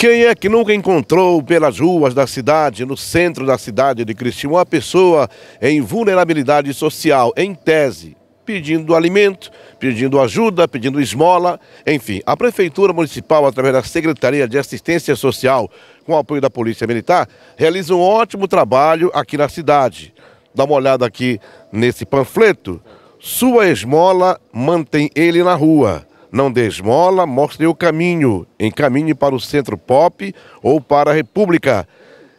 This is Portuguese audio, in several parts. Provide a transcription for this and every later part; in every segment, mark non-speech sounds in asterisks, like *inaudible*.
Quem é que nunca encontrou pelas ruas da cidade, no centro da cidade de Cristina, uma pessoa em vulnerabilidade social, em tese, pedindo alimento, pedindo ajuda, pedindo esmola, enfim. A Prefeitura Municipal, através da Secretaria de Assistência Social, com o apoio da Polícia Militar, realiza um ótimo trabalho aqui na cidade. Dá uma olhada aqui nesse panfleto. Sua esmola mantém ele na rua. Não dê esmola, mostre o caminho. Encaminhe para o centro pop ou para a República.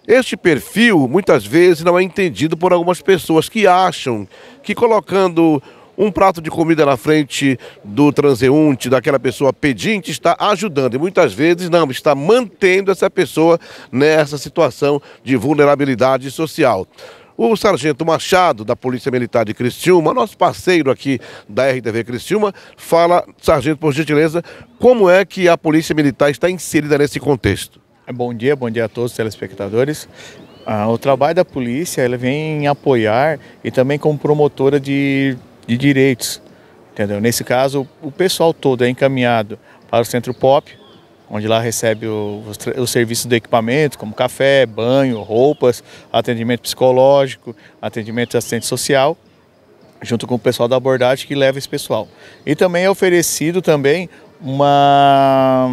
Este perfil muitas vezes não é entendido por algumas pessoas que acham que colocando um prato de comida na frente do transeunte, daquela pessoa pedinte, está ajudando. E muitas vezes não, está mantendo essa pessoa nessa situação de vulnerabilidade social. O sargento Machado, da Polícia Militar de Criciúma, nosso parceiro aqui da RTV Criciúma, fala, sargento, por gentileza, como é que a Polícia Militar está inserida nesse contexto? É, bom dia, bom dia a todos os telespectadores. Ah, o trabalho da polícia ela vem apoiar e também como promotora de, de direitos. Entendeu? Nesse caso, o pessoal todo é encaminhado para o Centro Pop, onde lá recebe os, os serviços do equipamento, como café, banho, roupas, atendimento psicológico, atendimento assistente social, junto com o pessoal da abordagem que leva esse pessoal. E também é oferecido também uma,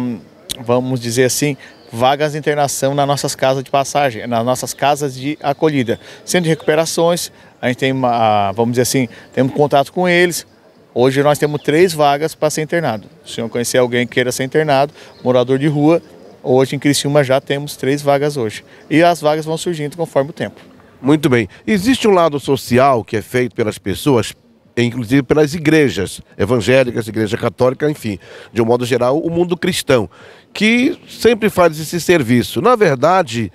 vamos dizer assim, vagas de internação nas nossas casas de passagem, nas nossas casas de acolhida. Sendo de recuperações, a gente tem, uma, vamos dizer assim, temos um contato com eles, Hoje nós temos três vagas para ser internado. Se o senhor conhecer alguém que queira ser internado, morador de rua, hoje em Criciúma já temos três vagas hoje. E as vagas vão surgindo conforme o tempo. Muito bem. Existe um lado social que é feito pelas pessoas, inclusive pelas igrejas evangélicas, igreja católica, enfim, de um modo geral, o mundo cristão, que sempre faz esse serviço. Na verdade,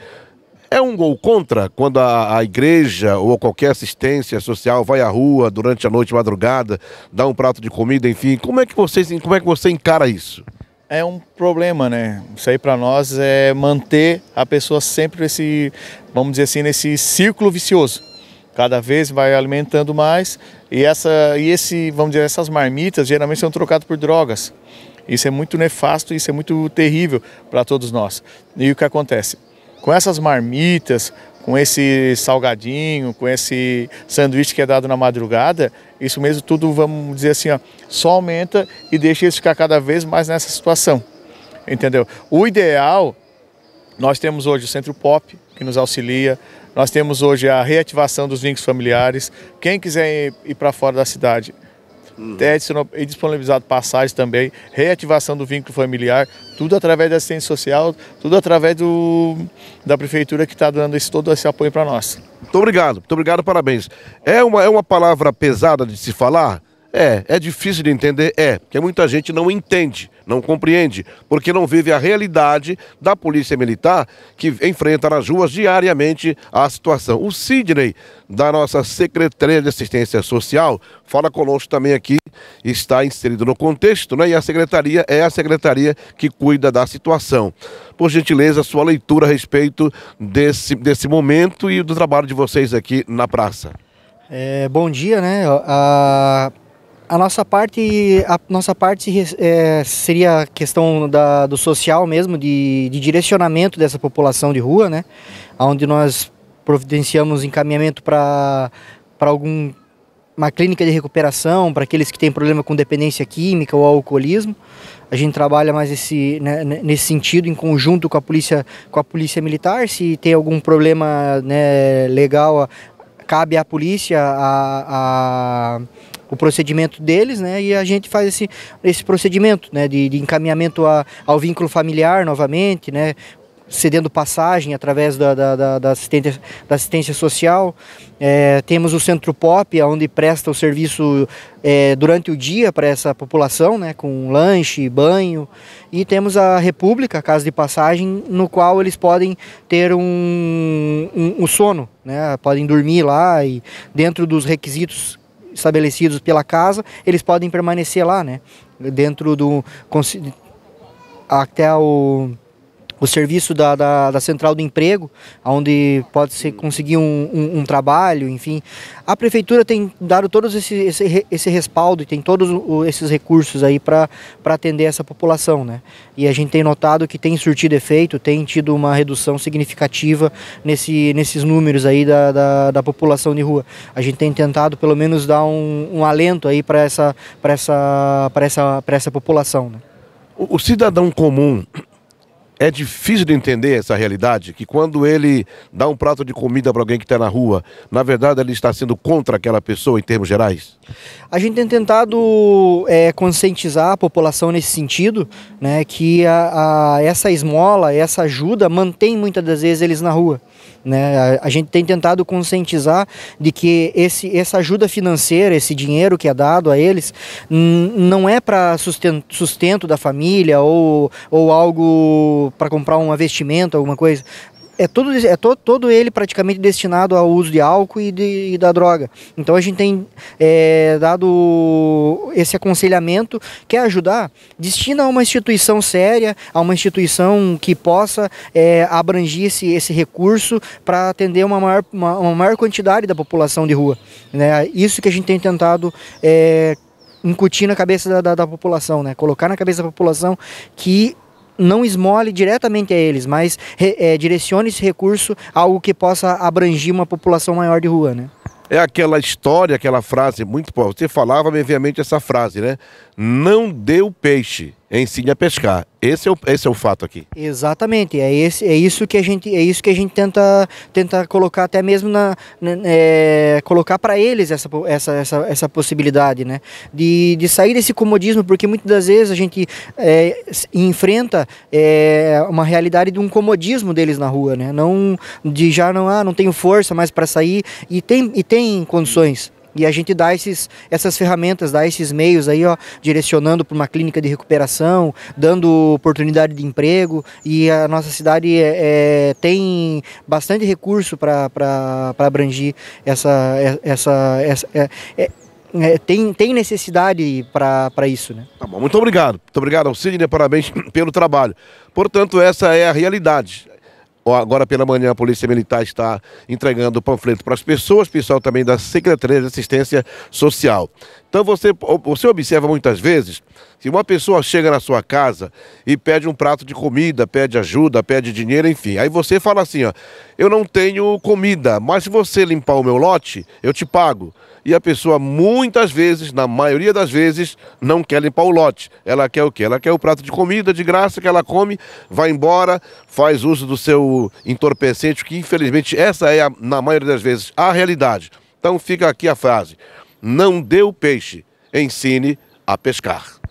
é um gol contra quando a, a, igreja ou qualquer assistência social vai à rua durante a noite, madrugada, dá um prato de comida, enfim. Como é que vocês, como é que você encara isso? É um problema, né? Isso aí para nós é manter a pessoa sempre nesse, vamos dizer assim, nesse círculo vicioso. Cada vez vai alimentando mais e essa e esse, vamos dizer, essas marmitas geralmente são trocadas por drogas. Isso é muito nefasto, isso é muito terrível para todos nós. E o que acontece? com essas marmitas, com esse salgadinho, com esse sanduíche que é dado na madrugada, isso mesmo tudo, vamos dizer assim, ó, só aumenta e deixa eles ficar cada vez mais nessa situação. Entendeu? O ideal, nós temos hoje o Centro Pop, que nos auxilia, nós temos hoje a reativação dos vínculos familiares. Quem quiser ir para fora da cidade, uhum. e disponibilizado passagens também, reativação do vínculo familiar, tudo através da assistência social, tudo através do, da prefeitura que está dando esse, todo esse apoio para nós. Muito obrigado, muito obrigado, parabéns. É uma, é uma palavra pesada de se falar? É, é difícil de entender, é, porque muita gente não entende, não compreende, porque não vive a realidade da polícia militar que enfrenta nas ruas diariamente a situação. O Sidney, da nossa Secretaria de Assistência Social, fala conosco também aqui, está inserido no contexto, né? E a secretaria é a secretaria que cuida da situação. Por gentileza, sua leitura a respeito desse, desse momento e do trabalho de vocês aqui na praça. É, bom dia, né? A a nossa parte, a nossa parte é, seria a questão da, do social mesmo, de, de direcionamento dessa população de rua, né? Onde nós providenciamos encaminhamento para algum uma clínica de recuperação para aqueles que têm problema com dependência química ou alcoolismo. A gente trabalha mais esse, né, né, nesse sentido em conjunto com a polícia, com a polícia militar. Se tem algum problema né, legal, cabe à polícia a, a o procedimento deles, né? E a gente faz esse, esse procedimento, né? De, de encaminhamento a, ao vínculo familiar novamente, né? cedendo passagem através da, da, da, assistência, da assistência social. É, temos o Centro Pop, onde presta o serviço é, durante o dia para essa população, né, com lanche, banho. E temos a República, a casa de passagem, no qual eles podem ter um, um, um sono, né, podem dormir lá e dentro dos requisitos estabelecidos pela casa, eles podem permanecer lá, né? Dentro do até o o serviço da, da, da central do emprego, onde pode se conseguir um, um, um, trabalho, enfim. A prefeitura tem dado todos esse, esse, esse respaldo e tem todos esses recursos aí para atender essa população, né? E a gente tem notado que tem surtido efeito, tem tido uma redução significativa nesse, nesses números aí da, da, da população de rua. A gente tem tentado pelo menos dar um, um alento aí para essa, essa, essa, essa população, né? o cidadão comum é difícil de entender essa realidade, que quando ele dá um prato de comida para alguém que está na rua, na verdade ele está sendo contra aquela pessoa em termos gerais? A gente tem tentado é, conscientizar a população nesse sentido, né, que a, a, essa esmola, essa ajuda mantém muitas das vezes eles na rua. Né? A, a gente tem tentado conscientizar de que esse, essa ajuda financeira, esse dinheiro que é dado a eles, não é para sustento, sustento da família ou, ou algo para comprar um vestimento alguma coisa é todo, é to, todo ele praticamente destinado ao uso de álcool e, de, e da droga. Então a gente tem é, dado esse aconselhamento, quer ajudar, destina a uma instituição séria, a uma instituição que possa é, abranger esse, esse recurso para atender uma maior, uma, uma, maior quantidade da população de rua. Né? Isso que a gente tem tentado é, incutir na cabeça da, da, da população, né? colocar na cabeça da população que não esmole diretamente a eles, mas é, direcione esse recurso a algo que possa abranger uma população maior de rua, né? É aquela história, aquela frase muito boa. Você falava obviamente essa frase, né? Não dê o peixe, ensine a pescar. Esse é o, esse é o fato aqui. Exatamente, é, esse, é isso que a gente é isso que a gente tenta, tenta colocar até mesmo na, na é, colocar para eles essa, essa, essa, essa possibilidade, né? De, de sair desse comodismo, porque muitas das vezes a gente é, enfrenta é, uma realidade de um comodismo deles na rua, né? Não de já não ah, não tenho força mais para sair e tem e tem condições. E a gente dá esses, essas ferramentas, dá esses meios aí, ó, direcionando para uma clínica de recuperação, dando oportunidade de emprego. E a nossa cidade é, é, tem bastante recurso para abranger é, essa. essa, essa é, é, é, tem, tem necessidade para isso. Né? Tá bom, muito obrigado. Muito obrigado, Alcine, né? parabéns *clears throat* pelo trabalho. Portanto, essa é a realidade. Agora pela manhã a Polícia Militar está entregando o panfleto para as pessoas, pessoal também da Secretaria de Assistência Social. Então você, você observa muitas vezes, se uma pessoa chega na sua casa e pede um prato de comida, pede ajuda, pede dinheiro, enfim. Aí você fala assim, ó, eu não tenho comida, mas se você limpar o meu lote, eu te pago. E a pessoa muitas vezes, na maioria das vezes, não quer limpar o lote. Ela quer o quê? Ela quer o prato de comida de graça que ela come, vai embora, faz uso do seu entorpecente, que infelizmente essa é, a, na maioria das vezes, a realidade. Então fica aqui a frase não dê o peixe, ensine a pescar.